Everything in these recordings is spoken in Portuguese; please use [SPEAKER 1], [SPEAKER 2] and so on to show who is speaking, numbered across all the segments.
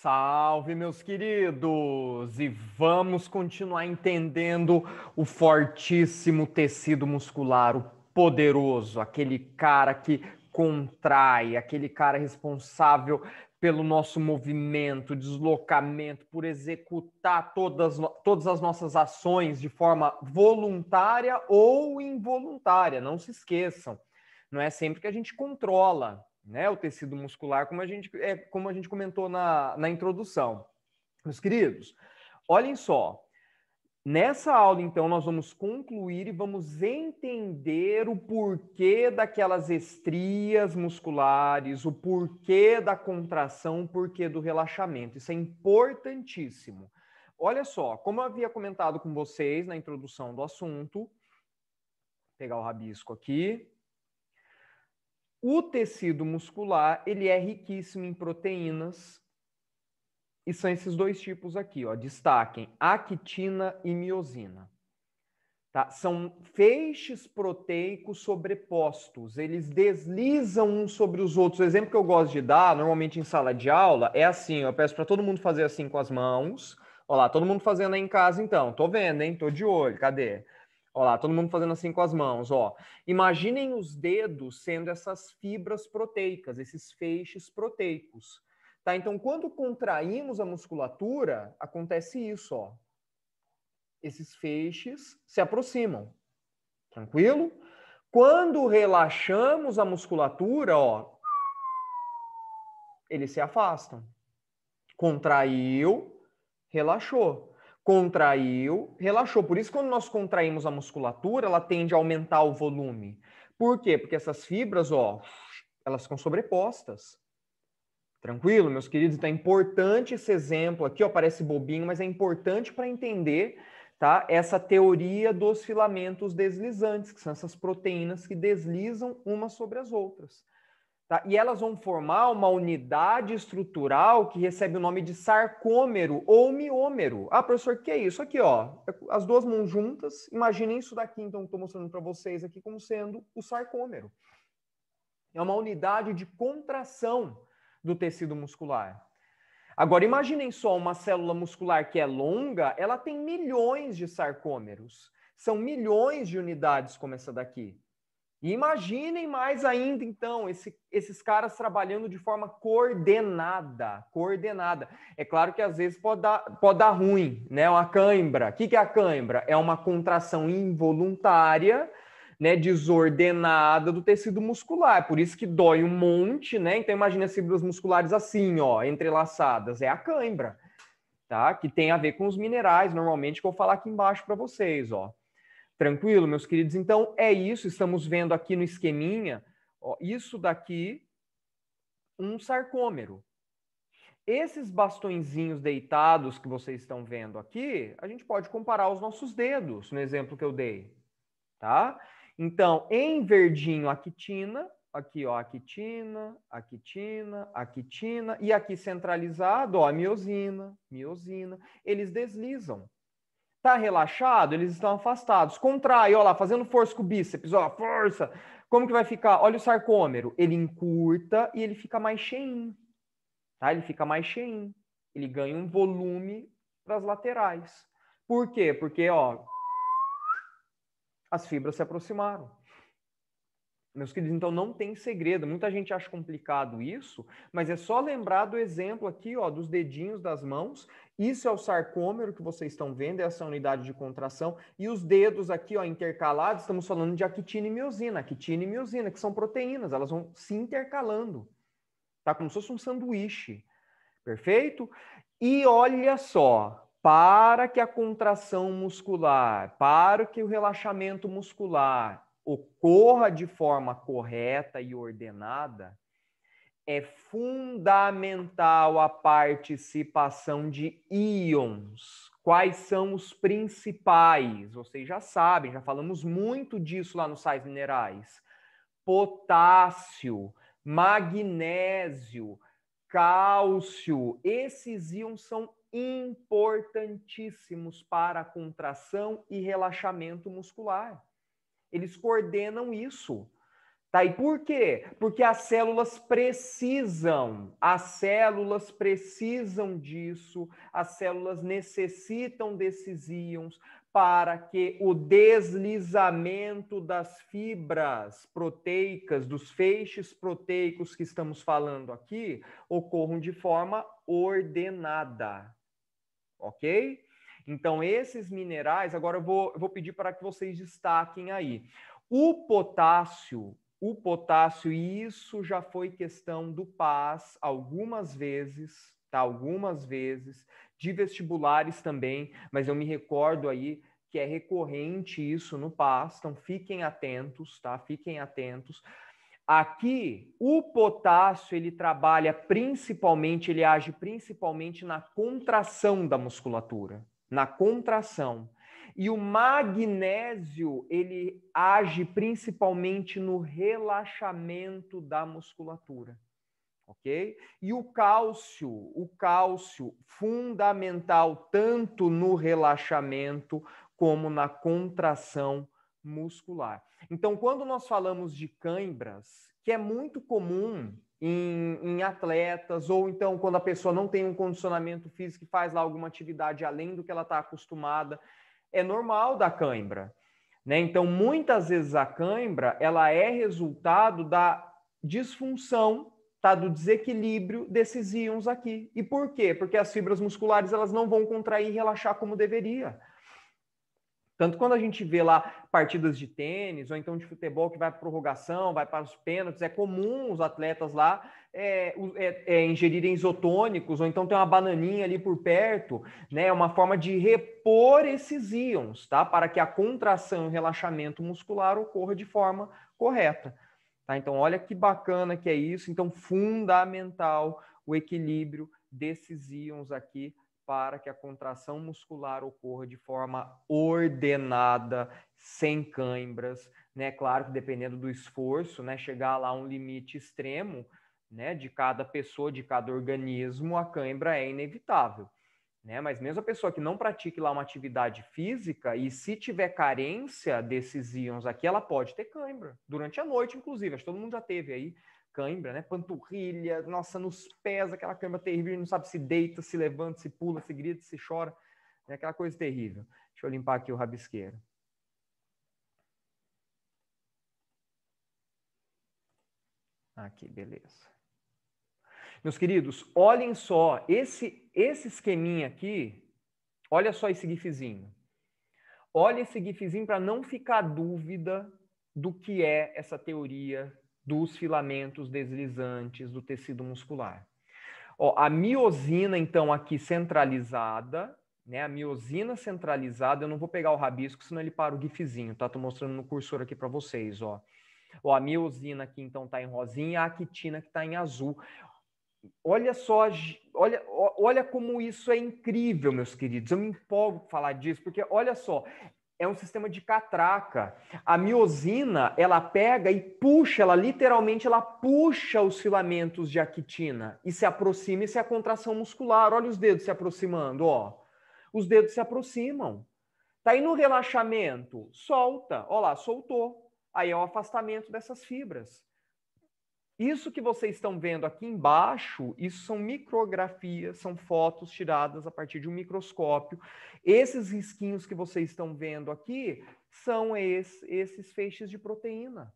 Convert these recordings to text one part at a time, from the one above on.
[SPEAKER 1] Salve, meus queridos! E vamos continuar entendendo o fortíssimo tecido muscular, o poderoso, aquele cara que contrai, aquele cara responsável pelo nosso movimento, deslocamento, por executar todas, todas as nossas ações de forma voluntária ou involuntária. Não se esqueçam, não é sempre que a gente controla, né? O tecido muscular, como a gente, é, como a gente comentou na, na introdução. Meus queridos, olhem só. Nessa aula, então, nós vamos concluir e vamos entender o porquê daquelas estrias musculares, o porquê da contração, o porquê do relaxamento. Isso é importantíssimo. Olha só, como eu havia comentado com vocês na introdução do assunto, pegar o rabisco aqui. O tecido muscular, ele é riquíssimo em proteínas, e são esses dois tipos aqui, ó, destaquem, actina e miosina. Tá? São feixes proteicos sobrepostos, eles deslizam uns sobre os outros. O exemplo que eu gosto de dar, normalmente em sala de aula, é assim, eu peço para todo mundo fazer assim com as mãos. Olha lá, todo mundo fazendo aí em casa então. Tô vendo, hein? Tô de olho. Cadê? Olha lá, todo mundo fazendo assim com as mãos, ó. Imaginem os dedos sendo essas fibras proteicas, esses feixes proteicos. Tá? Então, quando contraímos a musculatura, acontece isso, ó. Esses feixes se aproximam. Tranquilo? Quando relaxamos a musculatura, ó, eles se afastam. Contraiu, relaxou contraiu, relaxou. Por isso, quando nós contraímos a musculatura, ela tende a aumentar o volume. Por quê? Porque essas fibras, ó, elas ficam sobrepostas. Tranquilo, meus queridos? Então é importante esse exemplo aqui, ó, parece bobinho, mas é importante para entender, tá? Essa teoria dos filamentos deslizantes, que são essas proteínas que deslizam umas sobre as outras. Tá? E elas vão formar uma unidade estrutural que recebe o nome de sarcômero ou miômero. Ah, professor, o que é isso aqui, ó? As duas mãos juntas. Imaginem isso daqui, então, que estou mostrando para vocês aqui como sendo o sarcômero. É uma unidade de contração do tecido muscular. Agora, imaginem só uma célula muscular que é longa, ela tem milhões de sarcômeros. São milhões de unidades como essa daqui. E imaginem mais ainda, então, esse, esses caras trabalhando de forma coordenada, coordenada. É claro que às vezes pode dar, pode dar ruim, né? Uma cãibra. O que, que é a cãibra? É uma contração involuntária, né? Desordenada do tecido muscular. Por isso que dói um monte, né? Então imagina as fibras musculares assim, ó, entrelaçadas. É a cãibra, tá? Que tem a ver com os minerais, normalmente, que eu vou falar aqui embaixo para vocês, ó. Tranquilo, meus queridos? Então, é isso. Estamos vendo aqui no esqueminha, ó, isso daqui, um sarcômero. Esses bastõezinhos deitados que vocês estão vendo aqui, a gente pode comparar aos nossos dedos, no exemplo que eu dei, tá? Então, em verdinho, a quitina, aqui, ó, a quitina, a quitina, a quitina, e aqui centralizado, ó, a miosina, miosina. Eles deslizam, Tá relaxado, eles estão afastados. Contrai, ó lá, fazendo força com o bíceps, ó, força. Como que vai ficar? Olha o sarcômero, ele encurta e ele fica mais cheinho. Tá? Ele fica mais cheinho. Ele ganha um volume para as laterais. Por quê? Porque, ó, as fibras se aproximaram. Meus queridos, então não tem segredo. Muita gente acha complicado isso, mas é só lembrar do exemplo aqui, ó, dos dedinhos das mãos. Isso é o sarcômero que vocês estão vendo, é essa unidade de contração. E os dedos aqui, ó, intercalados, estamos falando de actina e miosina. Actina e miosina, que são proteínas, elas vão se intercalando. Tá como se fosse um sanduíche. Perfeito? E olha só, para que a contração muscular, para que o relaxamento muscular ocorra de forma correta e ordenada, é fundamental a participação de íons. Quais são os principais? Vocês já sabem, já falamos muito disso lá nos sais minerais. Potássio, magnésio, cálcio. Esses íons são importantíssimos para a contração e relaxamento muscular. Eles coordenam isso. Tá? E por quê? Porque as células precisam, as células precisam disso, as células necessitam desses íons para que o deslizamento das fibras proteicas, dos feixes proteicos que estamos falando aqui, ocorram de forma ordenada. Ok? Então, esses minerais, agora eu vou, eu vou pedir para que vocês destaquem aí. O potássio, o potássio, e isso já foi questão do PAS algumas vezes, tá? Algumas vezes, de vestibulares também, mas eu me recordo aí que é recorrente isso no PAS, então fiquem atentos, tá? Fiquem atentos. Aqui, o potássio, ele trabalha principalmente, ele age principalmente na contração da musculatura, na contração. E o magnésio, ele age principalmente no relaxamento da musculatura. OK? E o cálcio, o cálcio fundamental tanto no relaxamento como na contração muscular. Então, quando nós falamos de cãibras, que é muito comum em, em, atletas, ou então quando a pessoa não tem um condicionamento físico e faz lá alguma atividade além do que ela está acostumada, é normal da cãibra. Né? Então, muitas vezes a cãibra ela é resultado da disfunção, tá? do desequilíbrio desses íons aqui. E por quê? Porque as fibras musculares elas não vão contrair e relaxar como deveria. Tanto quando a gente vê lá partidas de tênis ou então de futebol que vai para prorrogação, vai para os pênaltis, é comum os atletas lá é, é, é, ingerirem isotônicos ou então tem uma bananinha ali por perto, né? É uma forma de repor esses íons, tá? Para que a contração e relaxamento muscular ocorra de forma correta. Tá? Então, olha que bacana que é isso. Então, fundamental o equilíbrio desses íons aqui para que a contração muscular ocorra de forma ordenada, sem câimbras, né? Claro que dependendo do esforço, né? Chegar lá a um limite extremo, né? De cada pessoa, de cada organismo, a câimbra é inevitável. Né? Mas mesmo a pessoa que não pratique lá uma atividade física e se tiver carência desses íons aqui, ela pode ter cãibra. Durante a noite, inclusive. Acho que todo mundo já teve aí cãibra, né? Panturrilha, nossa, nos pés, aquela cãibra terrível, não sabe se deita, se levanta, se pula, se grita, se chora. Né? Aquela coisa terrível. Deixa eu limpar aqui o rabisqueiro. Aqui, beleza. Meus queridos, olhem só, esse, esse esqueminha aqui, olha só esse gifzinho. Olha esse gifzinho para não ficar dúvida do que é essa teoria dos filamentos deslizantes do tecido muscular. Ó, a miosina, então, aqui centralizada, né? A miosina centralizada, eu não vou pegar o rabisco, senão ele para o gifzinho, tá? Tô mostrando no cursor aqui para vocês, ó. Ó, a miosina aqui, então, tá em rosinha, a actina que tá em azul. Olha só, olha, olha como isso é incrível, meus queridos. Eu me empolgo por falar disso, porque olha só, é um sistema de catraca. A miosina, ela pega e puxa, ela literalmente ela puxa os filamentos de actina e se aproxima, isso é a contração muscular. Olha os dedos se aproximando, ó. Os dedos se aproximam. Tá aí no relaxamento, solta. Ó lá, soltou. Aí é o afastamento dessas fibras. Isso que vocês estão vendo aqui embaixo, isso são micrografias, são fotos tiradas a partir de um microscópio. Esses risquinhos que vocês estão vendo aqui são esse, esses feixes de proteína.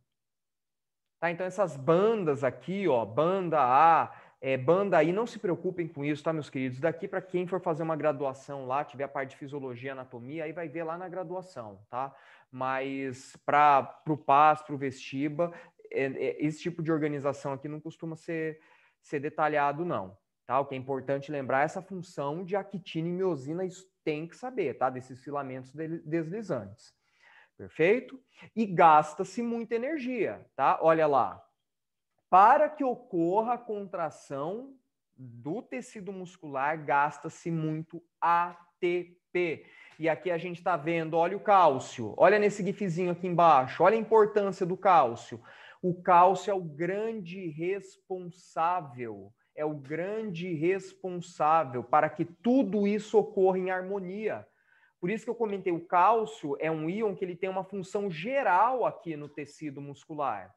[SPEAKER 1] Tá? Então, essas bandas aqui, ó, banda A, é, banda I, não se preocupem com isso, tá, meus queridos? Daqui para quem for fazer uma graduação lá, tiver a parte de fisiologia, anatomia, aí vai ver lá na graduação, tá? Mas para o PAS, para o Vestiba, é, é, esse tipo de organização aqui não costuma ser, ser detalhado, não. Tá? O que é importante lembrar é essa função de actina e miosina, isso tem que saber, tá? Desses filamentos deslizantes. Perfeito? E gasta-se muita energia, tá? Olha lá. Para que ocorra a contração do tecido muscular, gasta-se muito ATP. E aqui a gente está vendo, olha o cálcio, olha nesse gifzinho aqui embaixo, olha a importância do cálcio. O cálcio é o grande responsável, é o grande responsável para que tudo isso ocorra em harmonia. Por isso que eu comentei, o cálcio é um íon que ele tem uma função geral aqui no tecido muscular.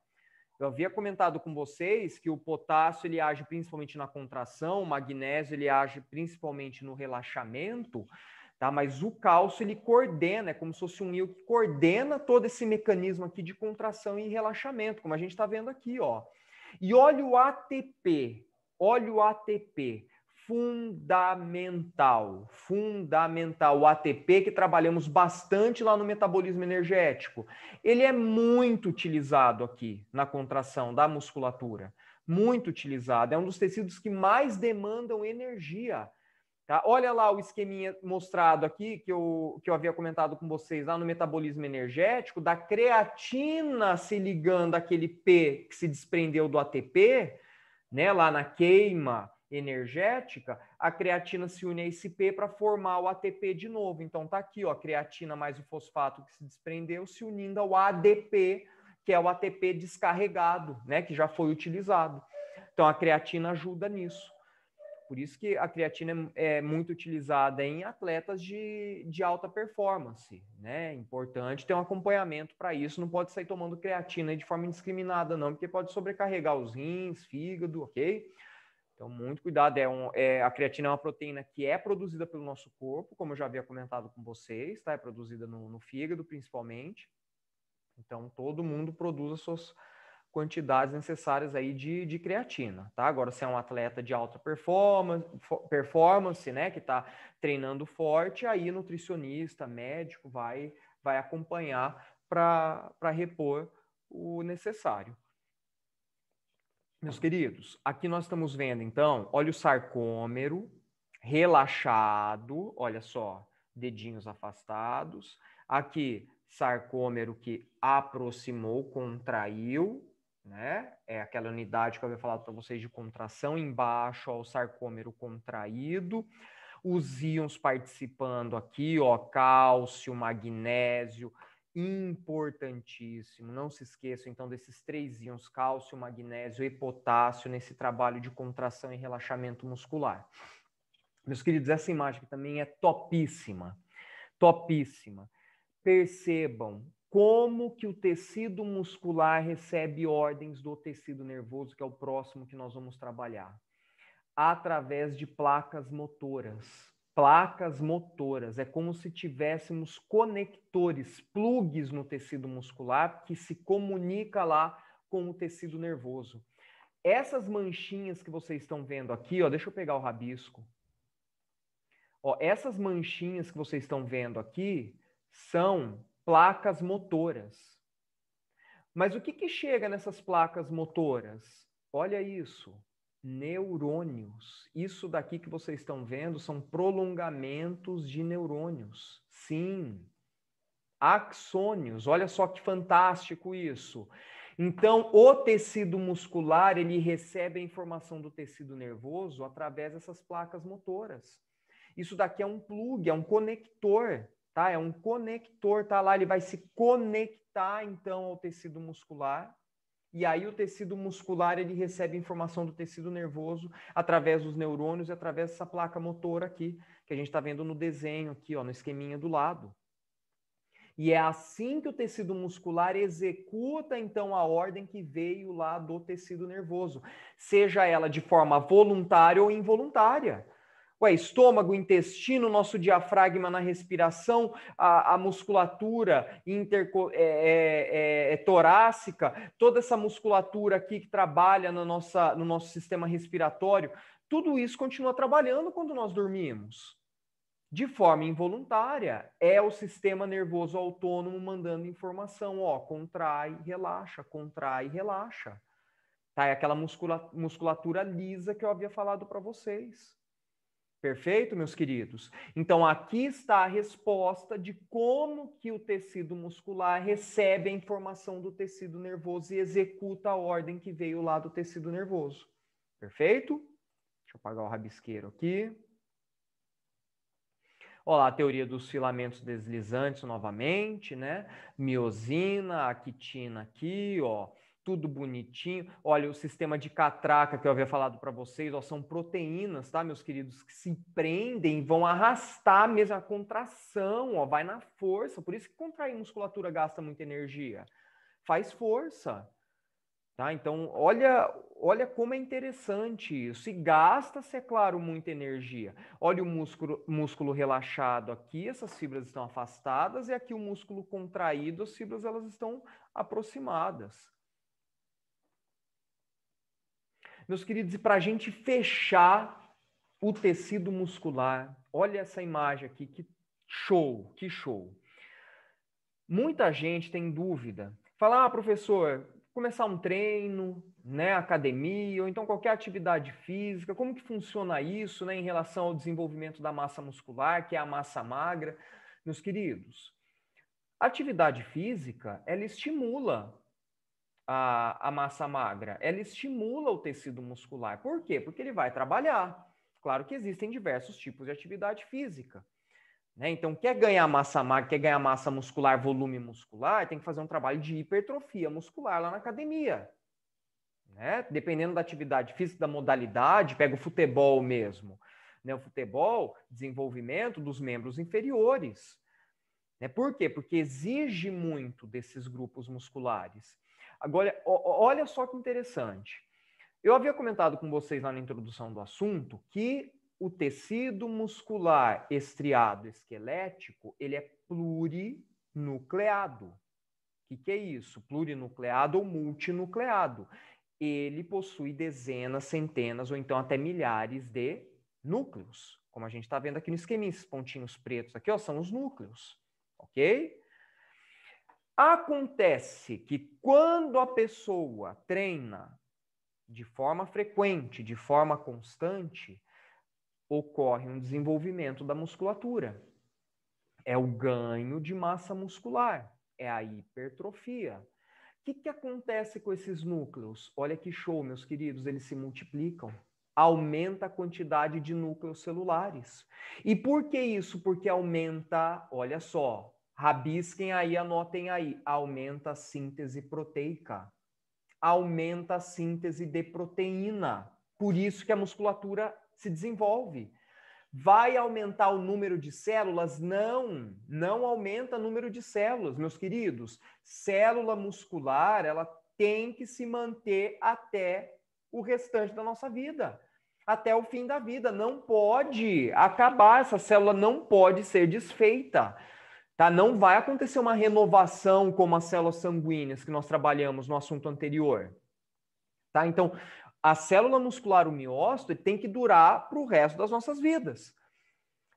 [SPEAKER 1] Eu havia comentado com vocês que o potássio ele age principalmente na contração, o magnésio ele age principalmente no relaxamento, tá? Mas o cálcio ele coordena, é como se fosse um íon que coordena todo esse mecanismo aqui de contração e relaxamento, como a gente está vendo aqui, ó. E olha o ATP, olha o ATP, fundamental, fundamental. O ATP que trabalhamos bastante lá no metabolismo energético, ele é muito utilizado aqui na contração da musculatura, muito utilizado. É um dos tecidos que mais demandam energia Tá? Olha lá o esqueminha mostrado aqui, que eu, que eu havia comentado com vocês lá no metabolismo energético, da creatina se ligando àquele P que se desprendeu do ATP, né, lá na queima energética, a creatina se une a esse P para formar o ATP de novo. Então tá aqui, ó, a creatina mais o fosfato que se desprendeu se unindo ao ADP, que é o ATP descarregado, né, que já foi utilizado. Então a creatina ajuda nisso. Por isso que a creatina é, é muito utilizada em atletas de, de alta performance, né? É importante ter um acompanhamento para isso, não pode sair tomando creatina de forma indiscriminada não, porque pode sobrecarregar os rins, fígado, ok? Então, muito cuidado. É, um, é a creatina é uma proteína que é produzida pelo nosso corpo, como eu já havia comentado com vocês, tá? É produzida no, no fígado, principalmente. Então, todo mundo produz as suas quantidades necessárias aí de, de creatina, tá? Agora, se é um atleta de alta performance, performance né, que está treinando forte, aí nutricionista, médico vai, vai acompanhar para repor o necessário. Meus queridos, aqui nós estamos vendo, então, olha o sarcômero relaxado, olha só, dedinhos afastados. Aqui, sarcômero que aproximou, contraiu, né? É aquela unidade que eu havia falado para vocês de contração embaixo, ó, o sarcômero contraído, os íons participando aqui, ó, cálcio, magnésio, importantíssimo. Não se esqueçam então desses três íons, cálcio, magnésio e potássio nesse trabalho de contração e relaxamento muscular. Meus queridos, essa imagem também é topíssima. Topíssima. Percebam como que o tecido muscular recebe ordens do tecido nervoso, que é o próximo que nós vamos trabalhar, através de placas motoras. Placas motoras é como se tivéssemos conectores, plugs no tecido muscular que se comunica lá com o tecido nervoso. Essas manchinhas que vocês estão vendo aqui, ó, deixa eu pegar o rabisco. Ó, essas manchinhas que vocês estão vendo aqui são placas motoras. Mas o que, que chega nessas placas motoras? Olha isso, neurônios. Isso daqui que vocês estão vendo são prolongamentos de neurônios. Sim. Axônios. Olha só que fantástico isso. Então, o tecido muscular, ele recebe a informação do tecido nervoso através dessas placas motoras. Isso daqui é um plug, é um conector tá? É um conector, tá lá, ele vai se conectar então ao tecido muscular. E aí o tecido muscular ele recebe informação do tecido nervoso através dos neurônios e através dessa placa motora aqui, que a gente está vendo no desenho aqui, ó, no esqueminha do lado. E é assim que o tecido muscular executa então a ordem que veio lá do tecido nervoso, seja ela de forma voluntária ou involuntária. Ué, estômago, intestino, nosso diafragma na respiração, a, a musculatura interco, é, é, é, é torácica, toda essa musculatura aqui que trabalha nossa, no nosso sistema respiratório, tudo isso continua trabalhando quando nós dormimos. De forma involuntária, é o sistema nervoso autônomo mandando informação, ó, contrai, relaxa, contrai, relaxa. Tá? É aquela musculatura lisa que eu havia falado para vocês. Perfeito, meus queridos? Então, aqui está a resposta de como que o tecido muscular recebe a informação do tecido nervoso e executa a ordem que veio lá do tecido nervoso. Perfeito? Deixa eu apagar o rabisqueiro aqui. Olha lá, a teoria dos filamentos deslizantes novamente, né? Miosina, actina aqui, ó tudo bonitinho. Olha, o sistema de catraca que eu havia falado para vocês, ó, são proteínas, tá, meus queridos, que se prendem, vão arrastar mesmo a contração, ó, vai na força. Por isso que contrair musculatura gasta muita energia. Faz força. Tá? Então, olha, olha como é interessante isso. E gasta-se, é claro, muita energia. Olha o músculo, músculo relaxado aqui, essas fibras estão afastadas, e aqui o músculo contraído, as fibras elas estão aproximadas. Meus queridos, e para a gente fechar o tecido muscular, olha essa imagem aqui, que show, que show. Muita gente tem dúvida. Fala, ah, professor, começar um treino, né, academia, ou então qualquer atividade física, como que funciona isso né, em relação ao desenvolvimento da massa muscular, que é a massa magra? Meus queridos, atividade física, ela estimula a, a massa magra? Ela estimula o tecido muscular. Por quê? Porque ele vai trabalhar. Claro que existem diversos tipos de atividade física. Né? Então, quer ganhar massa magra, quer ganhar massa muscular, volume muscular, tem que fazer um trabalho de hipertrofia muscular lá na academia. Né? Dependendo da atividade física, da modalidade, pega o futebol mesmo. Né? O futebol, desenvolvimento dos membros inferiores. Né? Por quê? Porque exige muito desses grupos musculares. Agora, olha só que interessante. Eu havia comentado com vocês lá na introdução do assunto que o tecido muscular estriado esquelético, ele é plurinucleado. O que, que é isso? Plurinucleado ou multinucleado. Ele possui dezenas, centenas ou então até milhares de núcleos. Como a gente está vendo aqui no esqueminha, esses pontinhos pretos aqui ó, são os núcleos, ok? Acontece que quando a pessoa treina de forma frequente, de forma constante, ocorre um desenvolvimento da musculatura. É o ganho de massa muscular, é a hipertrofia. O que, que acontece com esses núcleos? Olha que show, meus queridos, eles se multiplicam. Aumenta a quantidade de núcleos celulares. E por que isso? Porque aumenta, olha só, Rabisquem aí, anotem aí. Aumenta a síntese proteica. Aumenta a síntese de proteína. Por isso que a musculatura se desenvolve. Vai aumentar o número de células? Não, não aumenta o número de células, meus queridos. Célula muscular, ela tem que se manter até o restante da nossa vida, até o fim da vida. Não pode acabar, essa célula não pode ser desfeita. Tá? Não vai acontecer uma renovação como as células sanguíneas que nós trabalhamos no assunto anterior. Tá? Então, a célula muscular, o miócito, tem que durar para o resto das nossas vidas.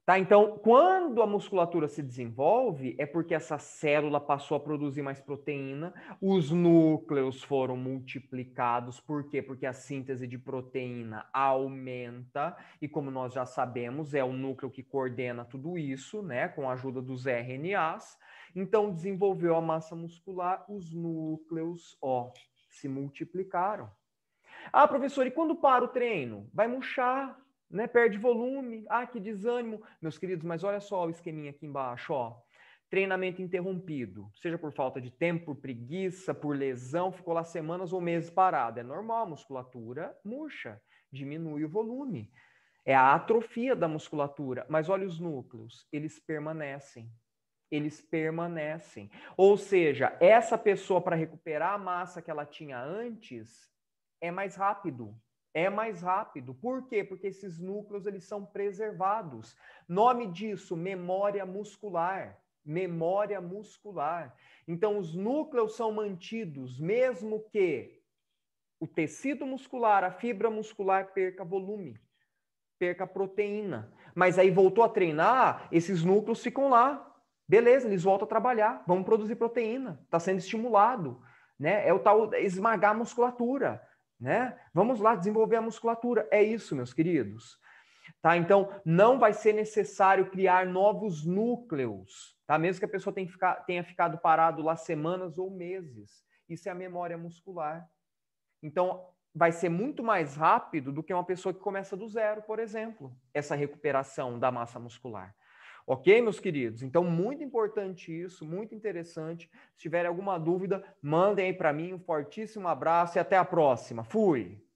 [SPEAKER 1] Tá? Então, quando a musculatura se desenvolve, é porque essa célula passou a produzir mais proteína, os núcleos foram multiplicados, por quê? Porque a síntese de proteína aumenta, e como nós já sabemos, é o núcleo que coordena tudo isso, né, com a ajuda dos RNAs. Então, desenvolveu a massa muscular, os núcleos, ó, se multiplicaram. Ah, professor, e quando para o treino? Vai murchar né? Perde volume, ah, que desânimo. Meus queridos, mas olha só o esqueminha aqui embaixo, ó. Treinamento interrompido, seja por falta de tempo, por preguiça, por lesão, ficou lá semanas ou meses parada. É normal, a musculatura murcha, diminui o volume. É a atrofia da musculatura, mas olha os núcleos, eles permanecem. Eles permanecem. Ou seja, essa pessoa, para recuperar a massa que ela tinha antes, é mais rápido, é mais rápido. Por quê? Porque esses núcleos eles são preservados. Nome disso, memória muscular. Memória muscular. Então, os núcleos são mantidos, mesmo que o tecido muscular, a fibra muscular perca volume, perca proteína. Mas aí voltou a treinar, esses núcleos ficam lá. Beleza, eles voltam a trabalhar, vão produzir proteína, está sendo estimulado. Né? É o tal esmagar a musculatura né? Vamos lá desenvolver a musculatura. É isso, meus queridos. Tá? Então, não vai ser necessário criar novos núcleos, tá? Mesmo que a pessoa tenha, tenha ficado parado lá semanas ou meses. Isso é a memória muscular. Então, vai ser muito mais rápido do que uma pessoa que começa do zero, por exemplo, essa recuperação da massa muscular. Ok, meus queridos? Então, muito importante isso, muito interessante. Se tiverem alguma dúvida, mandem aí para mim. Um fortíssimo abraço e até a próxima. Fui!